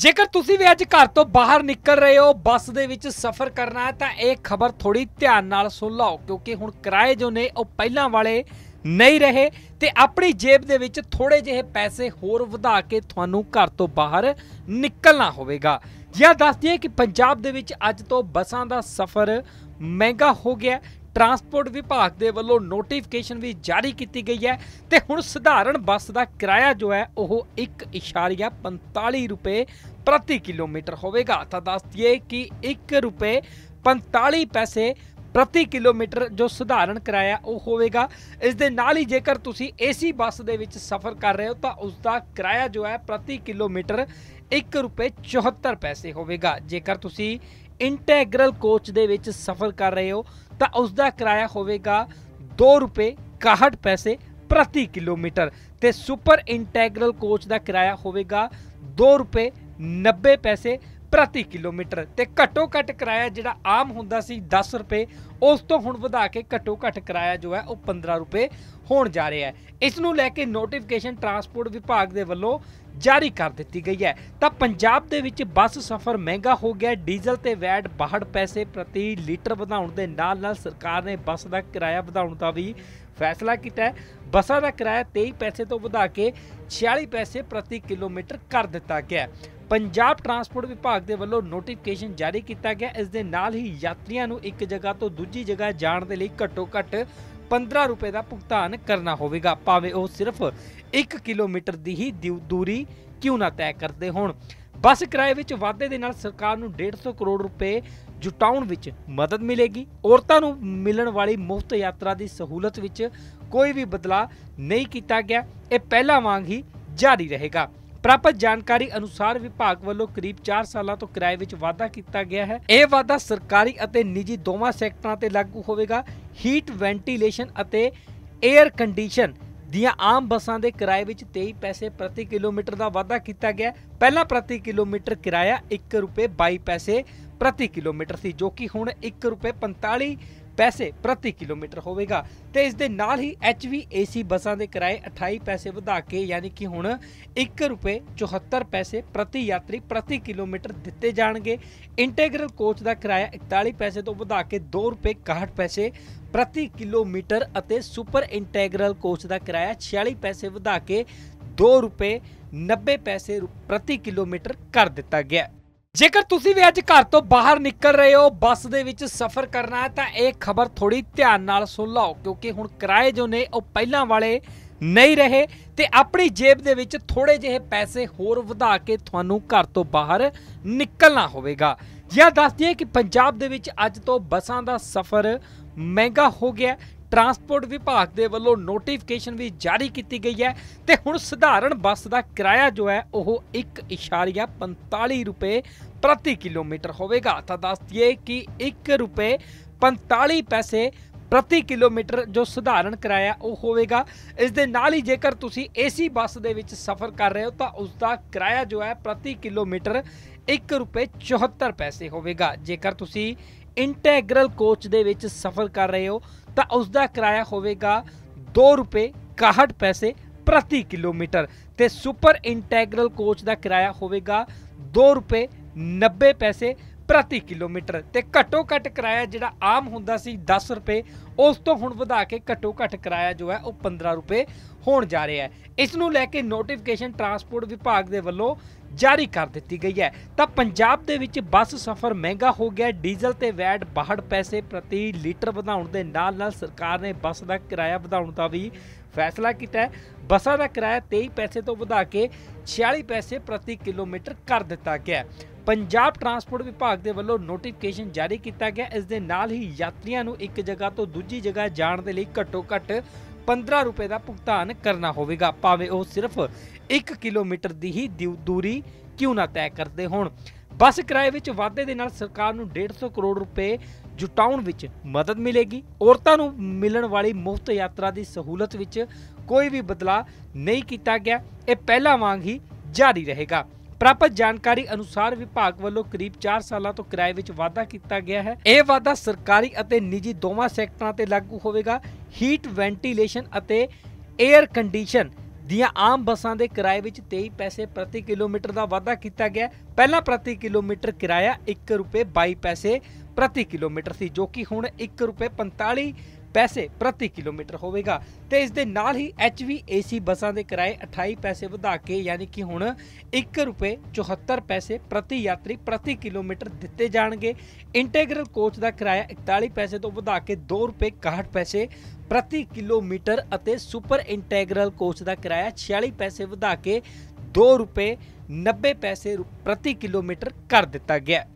ਜੇਕਰ ਤੁਸੀਂ ਵੀ ਅੱਜ ਘਰ ਤੋਂ ਬਾਹਰ ਨਿਕਲ ਰਹੇ ਹੋ ਬੱਸ ਦੇ ਵਿੱਚ ਸਫ਼ਰ ਕਰਨਾ ਹੈ ਤਾਂ ਇਹ ਖਬਰ ਥੋੜੀ ਧਿਆਨ ਨਾਲ ਸੁਣ ਲਓ ਕਿਉਂਕਿ ਹੁਣ ਕਿਰਾਏ ਜੋ ਨੇ ਉਹ ਪਹਿਲਾਂ ਵਾਲੇ ਨਹੀਂ ਰਹੇ ਤੇ ਆਪਣੀ ਜੇਬ ਦੇ ਵਿੱਚ ਥੋੜੇ ਜਿਹੇ ਪੈਸੇ ਹੋਰ ਵਧਾ ਕੇ ਤੁਹਾਨੂੰ ਘਰ ਤੋਂ ਬਾਹਰ ਨਿਕਲਣਾ ਹੋਵੇਗਾ ਜਿਹਾ ਦੱਸ ਦਈਏ ਕਿ ਪੰਜਾਬ ਦੇ ਵਿੱਚ ਅੱਜ ਤੋਂ ਬੱਸਾਂ ਦਾ ਸਫ਼ਰ ਮਹਿੰਗਾ ਹੋ ਗਿਆ ਟਰਾਂਸਪੋਰਟ ਵਿਭਾਗ ਦੇ ਵੱਲੋਂ ਨੋਟੀਫਿਕੇਸ਼ਨ ਵੀ ਜਾਰੀ ਕੀਤੀ ਗਈ ਹੈ ਤੇ ਹੁਣ ਸਧਾਰਨ ਬੱਸ ਦਾ ਕਿਰਾਇਆ ਜੋ ਹੈ ਉਹ 1.45 ਰੁਪਏ ਪ੍ਰਤੀ ਕਿਲੋਮੀਟਰ ਹੋਵੇਗਾ ਤਾਂ ਦੱਸ ਦਈਏ ਕਿ 1 ਰੁਪਏ 45 ਪੈਸੇ ਪ੍ਰਤੀ ਕਿਲੋਮੀਟਰ ਜੋ ਸਧਾਰਨ ਕਿਰਾਇਆ ਉਹ ਹੋਵੇਗਾ ਇਸ ਦੇ ਨਾਲ ਹੀ ਜੇਕਰ ਤੁਸੀਂ ਏਸੀ ਬੱਸ ਦੇ ਵਿੱਚ ਸਫ਼ਰ ਕਰ ਰਹੇ ਹੋ ਤਾਂ ਉਸ ਦਾ ਕਿਰਾਇਆ ਜੋ ਹੈ ਪ੍ਰਤੀ ਕਿਲੋਮੀਟਰ 1 ਰੁਪਏ 74 ਪੈਸੇ ਹੋਵੇਗਾ ਜੇਕਰ ਤੁਸੀਂ ਇੰਟੈਗਰਲ ਕੋਚ ਦੇ ਵਿੱਚ ਸਫ਼ਰ ਕਰ ਰਹੇ ਹੋ ਤਾਂ ਉਸ ਦਾ ਕਿਰਾਇਆ ਹੋਵੇਗਾ 2 ਰੁਪਏ 61 ਪੈਸੇ ਪ੍ਰਤੀ ਕਿਲੋਮੀਟਰ ਤੇ ਸੁਪਰ ਇੰਟੈਗਰਲ ਕੋਚ ਦਾ ਕਿਰਾਇਆ ਹੋਵੇਗਾ 2 ਰੁਪਏ 90 ਪੈਸੇ ਪ੍ਰਤੀ ਕਿਲੋਮੀਟਰ ਤੇ ਘੱਟੋ ਘੱਟ ਕਿਰਾਇਆ ਜਿਹੜਾ ਆਮ ਹੁੰਦਾ ਸੀ 10 ਰੁਪਏ ਉਸ ਤੋਂ ਹੁਣ ਵਧਾ ਕੇ ਘੱਟੋ ਘੱਟ ਕਿਰਾਇਆ ਜੋ ਹੈ ਉਹ 15 ਰੁਪਏ ਹੋਣ ਜਾ ਰਿਹਾ ਹੈ ਇਸ ਨੂੰ ਲੈ ਕੇ ਨੋਟੀਫਿਕੇਸ਼ਨ ਟਰਾਂਸਪੋਰਟ ਵਿਭਾਗ ਦੇ ਵੱਲੋਂ ਜਾਰੀ ਕਰ ਦਿੱਤੀ ਗਈ ਹੈ ਤਾਂ ਪੰਜਾਬ ਦੇ ਵਿੱਚ ਬੱਸ ਸਫ਼ਰ ਮਹਿੰਗਾ ਹੋ ਗਿਆ ਡੀਜ਼ਲ ਤੇ ਵੈਟ 62 ਪੈਸੇ ਪ੍ਰਤੀ ਲੀਟਰ ਵਧਾਉਣ ਦੇ ਨਾਲ ਨਾਲ ਸਰਕਾਰ ਨੇ ਬੱਸ ਦਾ ਕਿਰਾਇਆ ਵਧਾਉਣ ਦਾ ਵੀ ਫੈਸਲਾ ਕੀਤਾ ਹੈ ਬੱਸਾਂ ਦਾ ਕਿਰਾਇਆ 23 ਪੈਸੇ ਤੋਂ ਵਧਾ ਕੇ 46 ਪੈਸੇ ਪ੍ਰਤੀ ਕਿਲੋਮੀਟਰ ਕਰ ਦਿੱਤਾ ਗਿਆ ਪੰਜਾਬ ਟਰਾਂਸਪੋਰਟ ਵਿਭਾਗ ਦੇ ਵੱਲੋਂ ਨੋਟੀਫਿਕੇਸ਼ਨ ਜਾਰੀ ਕੀਤਾ ਗਿਆ ਇਸ ਦੇ ਨਾਲ ਹੀ ਯਾਤਰੀਆਂ ਨੂੰ ਇੱਕ ਜਗ੍ਹਾ ਤੋਂ ਦੂਜੀ ਜਗ੍ਹਾ ਜਾਣ ਦੇ ਲਈ ਘੱਟੋ-ਘੱਟ 15 ਰੁਪਏ ਦਾ ਭੁਗਤਾਨ ਕਰਨਾ ਹੋਵੇਗਾ ਭਾਵੇਂ ਉਹ ਸਿਰਫ 1 ਕਿਲੋਮੀਟਰ ਦੀ ਹੀ ਦੂਰੀ ਕਿਉਂ ਨਾ ਤੈਅ ਕਰਦੇ ਹੋਣ ਬੱਸ ਕਿਰਾਏ ਵਿੱਚ ਵਾਧੇ ਦੇ ਨਾਲ ਸਰਕਾਰ ਨੂੰ 150 ਕਰੋੜ ਰੁਪਏ ਜੁਟਾਉਣ ਵਿੱਚ ਮਦਦ ਮਿਲੇਗੀ ਔਰਤਾਂ ਨੂੰ ਮਿਲਣ ਵਾਲੀ ਮੁਫਤ ਯਾਤਰਾ ਦੀ ਸਹੂਲਤ ਵਿੱਚ ਕੋਈ ਵੀ ਬਦਲਾਅ ਨਹੀਂ ਕੀਤਾ ਗਿਆ ਇਹ ਪਹਿਲਾਂ ਵਾਂਗ ਹੀ ਜਾਰੀ ਰਹੇਗਾ ਪ੍ਰਾਪਤ ਜਾਣਕਾਰੀ ਅਨੁਸਾਰ ਵਿਭਾਗ ਵੱਲੋਂ ਕਰੀਬ 4 ਸਾਲਾਂ ਤੋਂ ਕਿਰਾਏ ਵਿੱਚ ਵਾਧਾ ਕੀਤਾ ਗਿਆ ਹੈ ਇਹ ਵਾਧਾ ਸਰਕਾਰੀ ਅਤੇ ਨਿੱਜੀ ਦੋਵਾਂ ਸੈਕਟਰਾਂ ਤੇ ਲਾਗੂ ਹੋਵੇਗਾ ਹੀਟ ਵੈਂਟੀਲੇਸ਼ਨ ਅਤੇ 에ਅਰ ਕੰਡੀਸ਼ਨ ਦੀਆਂ ਆਮ ਬੱਸਾਂ ਦੇ ਕਿਰਾਏ ਵਿੱਚ 23 ਪੈਸੇ ਪ੍ਰਤੀ ਕਿਲੋਮੀਟਰ ਦਾ ਵਾਧਾ ਕੀਤਾ ਗਿਆ ਪਹਿਲਾਂ ਪ੍ਰਤੀ ਕਿਲੋਮੀਟਰ ਕਿਰਾਇਆ 1 ਰੁਪਏ 22 ਪੈਸੇ ਪ੍ਰਤੀ ਕਿਲੋਮੀਟਰ ਸੀ ਜੋ ਕਿ ਹੁਣ 1 ਰੁਪਏ 45 ਪੈਸੇ ਪ੍ਰਤੀ ਕਿਲੋਮੀਟਰ ਹੋਵੇਗਾ ਤੇ ਇਸ ਦੇ ਨਾਲ ਹੀ ਸੀ ਬੱਸਾਂ ਦੇ ਕਿਰਾਏ 28 ਪੈਸੇ ਵਧਾ ਕੇ ਯਾਨੀ ਕਿ ਹੁਣ 1 ਰੁਪਏ 74 ਪੈਸੇ ਪ੍ਰਤੀ ਯਾਤਰੀ ਪ੍ਰਤੀ ਕਿਲੋਮੀਟਰ ਦਿੱਤੇ ਜਾਣਗੇ ਇੰਟੀਗਰਲ ਕੋਚ ਦਾ ਕਿਰਾਇਆ 41 ਪੈਸੇ ਤੋਂ ਵਧਾ ਕੇ 2 ਰੁਪਏ 61 ਪੈਸੇ ਪ੍ਰਤੀ ਕਿਲੋਮੀਟਰ ਅਤੇ ਸੁਪਰ ਇੰਟੀਗਰਲ ਕੋਚ ਦਾ ਕਿਰਾਇਆ 46 ਪੈਸੇ ਵਧਾ ਕੇ 2 ਰੁਪਏ 90 ਪੈਸੇ ਪ੍ਰਤੀ ਕਿਲੋਮੀਟਰ ਕਰ ਦਿੱਤਾ ਗਿਆ ਜੇਕਰ ਤੁਸੀਂ ਵੀ ਅੱਜ ਘਰ ਤੋਂ ਬਾਹਰ ਨਿਕਲ ਰਹੇ ਹੋ ਬੱਸ ਦੇ ਵਿੱਚ ਸਫ਼ਰ ਕਰਨਾ ਹੈ ਤਾਂ ਇਹ ਖਬਰ ਥੋੜੀ ਧਿਆਨ ਨਾਲ ਸੁਣ ਲਓ ਕਿਉਂਕਿ ਹੁਣ ਕਿਰਾਏ ਜੋ ਨੇ ਉਹ ਪਹਿਲਾਂ ਵਾਲੇ ਨਹੀਂ ਰਹੇ ਤੇ ਆਪਣੀ ਜੇਬ ਦੇ ਵਿੱਚ ਥੋੜੇ ਜਿਹੇ ਪੈਸੇ ਹੋਰ ਵਧਾ ਕੇ ਤੁਹਾਨੂੰ ਘਰ ਤੋਂ ਬਾਹਰ ਨਿਕਲਣਾ ਹੋਵੇਗਾ ਜਾਂ ਦੱਸ ਦਈਏ ਕਿ ਪੰਜਾਬ ਦੇ ਵਿੱਚ ਅੱਜ ਤੋਂ ਬੱਸਾਂ ਦਾ ਸਫ਼ਰ ਮਹਿੰਗਾ ਹੋ ਗਿਆ ਟਰਾਂਸਪੋਰਟ ਵਿਭਾਗ ਦੇ ਵੱਲੋਂ ਨੋਟੀਫਿਕੇਸ਼ਨ ਵੀ ਜਾਰੀ ਕੀਤੀ ਗਈ ਹੈ ਤੇ ਹੁਣ ਸਧਾਰਨ ਬੱਸ ਦਾ ਕਿਰਾਇਆ ਜੋ ਹੈ ਉਹ 1.45 ਰੁਪਏ ਪ੍ਰਤੀ ਕਿਲੋਮੀਟਰ ਹੋਵੇਗਾ ਤਾਂ ਦੱਸ ਦਈਏ ਕਿ 1 ਰੁਪਏ 45 ਪੈਸੇ ਪ੍ਰਤੀ ਕਿਲੋਮੀਟਰ ਜੋ ਸਧਾਰਨ ਕਿਰਾਇਆ ਉਹ ਹੋਵੇਗਾ ਇਸ ਦੇ ਨਾਲ ਹੀ ਜੇਕਰ ਤੁਸੀਂ ਏਸੀ ਬੱਸ ਦੇ ਵਿੱਚ ਸਫ਼ਰ ਕਰ ਰਹੇ ਹੋ ਤਾਂ ਉਸ ਦਾ ਕਿਰਾਇਆ ਜੋ ਹੈ ਪ੍ਰਤੀ ਕਿਲੋਮੀਟਰ 1 ਰੁਪਏ 74 ਪੈਸੇ ਹੋਵੇਗਾ ਜੇਕਰ ਤੁਸੀਂ ਇੰਟੈਗਰਲ ਕੋਚ ਦੇ ਵਿੱਚ ਸਫ਼ਰ ਕਰ ਰਹੇ ਹੋ ਤਾਂ ਉਸ ਦਾ ਕਿਰਾਇਆ ਹੋਵੇਗਾ 2 ਰੁਪਏ 61 ਪੈਸੇ ਪ੍ਰਤੀ ਕਿਲੋਮੀਟਰ ਤੇ ਸੁਪਰ ਇੰਟੈਗਰਲ ਕੋਚ ਦਾ ਕਿਰਾਇਆ ਹੋਵੇਗਾ 2 ਰੁਪਏ 90 ਪੈਸੇ ਪ੍ਰਤੀ ਕਿਲੋਮੀਟਰ ਤੇ ਘੱਟੋ ਘੱਟ ਕਿਰਾਇਆ ਜਿਹੜਾ ਆਮ ਹੁੰਦਾ ਸੀ 10 ਰੁਪਏ ਉਸ ਤੋਂ ਹੁਣ ਵਧਾ ਕੇ ਘੱਟੋ ਘੱਟ ਕਿਰਾਇਆ ਜੋ ਹੈ ਉਹ 15 ਰੁਪਏ ਹੋਣ ਜਾ ਰਿਹਾ ਹੈ ਇਸ ਨੂੰ ਲੈ ਕੇ ਨੋਟੀਫਿਕੇਸ਼ਨ ਟਰਾਂਸਪੋਰਟ ਵਿਭਾਗ ਦੇ ਵੱਲੋਂ ਜਾਰੀ ਕਰ ਦਿੱਤੀ ਗਈ ਹੈ ਤਾਂ ਪੰਜਾਬ ਦੇ ਵਿੱਚ ਬੱਸ ਸਫ਼ਰ ਮਹਿੰਗਾ ਹੋ ਗਿਆ ਡੀਜ਼ਲ ਤੇ ਵੈਟ 62 ਪੈਸੇ ਪ੍ਰਤੀ ਲੀਟਰ ਵਧਾਉਣ ਦੇ ਨਾਲ ਨਾਲ ਸਰਕਾਰ ਨੇ ਬੱਸ ਦਾ ਕਿਰਾਇਆ ਵਧਾਉਣ ਦਾ ਵੀ ਫੈਸਲਾ ਕੀਤਾ ਹੈ ਬੱਸਾਂ ਦਾ ਕਿਰਾਇਆ 23 ਪੈਸੇ ਤੋਂ ਵਧਾ ਕੇ 46 ਪੈਸੇ ਪ੍ਰਤੀ ਕਿਲੋਮੀਟਰ ਕਰ ਦਿੱਤਾ ਗਿਆ ਹੈ ਪੰਜਾਬ ਟਰਾਂਸਪੋਰਟ ਵਿਭਾਗ ਦੇ ਵੱਲੋਂ ਨੋਟੀਫਿਕੇਸ਼ਨ ਜਾਰੀ ਕੀਤਾ ਗਿਆ ਇਸ ਦੇ ਨਾਲ ਹੀ ਯਾਤਰੀਆਂ ਨੂੰ ਇੱਕ ਜਗ੍ਹਾ ਤੋਂ ਦੂਜੀ ਜਗ੍ਹਾ ਜਾਣ ਦੇ ਲਈ ਘੱਟੋ-ਘੱਟ 15 ਰੁਪਏ ਦਾ ਭੁਗਤਾਨ ਕਰਨਾ ਹੋਵੇਗਾ ਭਾਵੇਂ ਉਹ ਸਿਰਫ 1 ਕਿਲੋਮੀਟਰ ਦੀ ਹੀ ਦੂਰੀ ਕਿਉਂ ਨਾ ਤੈਅ ਕਰਦੇ ਹੋਣ ਬੱਸ ਕਿਰਾਏ ਵਿੱਚ ਵਾਧੇ ਦੇ ਨਾਲ ਸਰਕਾਰ ਨੂੰ 150 ਕਰੋੜ ਰੁਪਏ ਜੁਟਾਉਣ ਵਿੱਚ ਮਦਦ ਮਿਲੇਗੀ ਔਰਤਾਂ ਨੂੰ ਮਿਲਣ ਵਾਲੀ ਮੁਫਤ ਯਾਤਰਾ ਦੀ ਸਹੂਲਤ ਵਿੱਚ ਕੋਈ ਵੀ ਬਦਲਾਅ ਨਹੀਂ ਕੀਤਾ ਗਿਆ ਇਹ ਪਹਿਲਾਂ ਵਾਂਗ ਹੀ ਜਾਰੀ ਰਹੇਗਾ ਪ੍ਰਾਪਤ ਜਾਣਕਾਰੀ ਅਨੁਸਾਰ ਵਿਭਾਗ ਵੱਲੋਂ ਕਰੀਬ 4 ਸਾਲਾਂ ਤੋਂ ਕਿਰਾਏ ਵਿੱਚ ਵਾਧਾ ਕੀਤਾ ਗਿਆ ਹੈ ਇਹ ਵਾਧਾ ਸਰਕਾਰੀ ਅਤੇ ਨਿੱਜੀ ਦੋਵਾਂ ਸੈਕਟਰਾਂ ਤੇ ਲਾਗੂ ਹੋਵੇਗਾ ਹੀਟ ਵੈਂਟੀਲੇਸ਼ਨ ਅਤੇ 에ਅਰ ਕੰਡੀਸ਼ਨ ਦੀਆਂ ਆਮ ਬੱਸਾਂ ਦੇ ਕਿਰਾਏ ਵਿੱਚ 23 ਪੈਸੇ ਪ੍ਰਤੀ ਕਿਲੋਮੀਟਰ ਦਾ ਵਾਧਾ ਕੀਤਾ ਗਿਆ ਪਹਿਲਾਂ ਪ੍ਰਤੀ ਕਿਲੋਮੀਟਰ ਕਿਰਾਇਆ 1 ਰੁਪਏ 22 ਪੈਸੇ ਪ੍ਰਤੀ ਕਿਲੋਮੀਟਰ ਸੀ ਜੋ ਕਿ ਹੁਣ 1 ਰੁਪਏ 45 ਪੈਸੇ ਪ੍ਰਤੀ ਕਿਲੋਮੀਟਰ ਹੋਵੇਗਾ ਤੇ ਇਸ ਦੇ ਨਾਲ ਹੀ ਐਚਵੀਏਸੀ ਬੱਸਾਂ ਦੇ ਕਿਰਾਏ 28 ਪੈਸੇ ਵਧਾ ਕੇ ਯਾਨੀ ਕਿ ਹੁਣ 1 ਰੁਪਏ 74 ਪੈਸੇ ਪ੍ਰਤੀ ਯਾਤਰੀ ਪ੍ਰਤੀ ਕਿਲੋਮੀਟਰ ਦਿੱਤੇ ਜਾਣਗੇ ਇੰਟੀਗਰਲ ਕੋਚ ਦਾ ਕਿਰਾਇਆ 41 ਪੈਸੇ ਤੋਂ ਵਧਾ ਕੇ 2 ਰੁਪਏ 61 ਪੈਸੇ ਪ੍ਰਤੀ ਕਿਲੋਮੀਟਰ ਅਤੇ ਸੁਪਰ ਇੰਟੀਗਰਲ ਕੋਚ ਦਾ ਕਿਰਾਇਆ 46 ਪੈਸੇ ਵਧਾ ਕੇ 2 ਰੁਪਏ 90 ਪੈਸੇ ਪ੍ਰਤੀ ਕਿਲੋਮੀਟਰ ਕਰ ਦਿੱਤਾ ਗਿਆ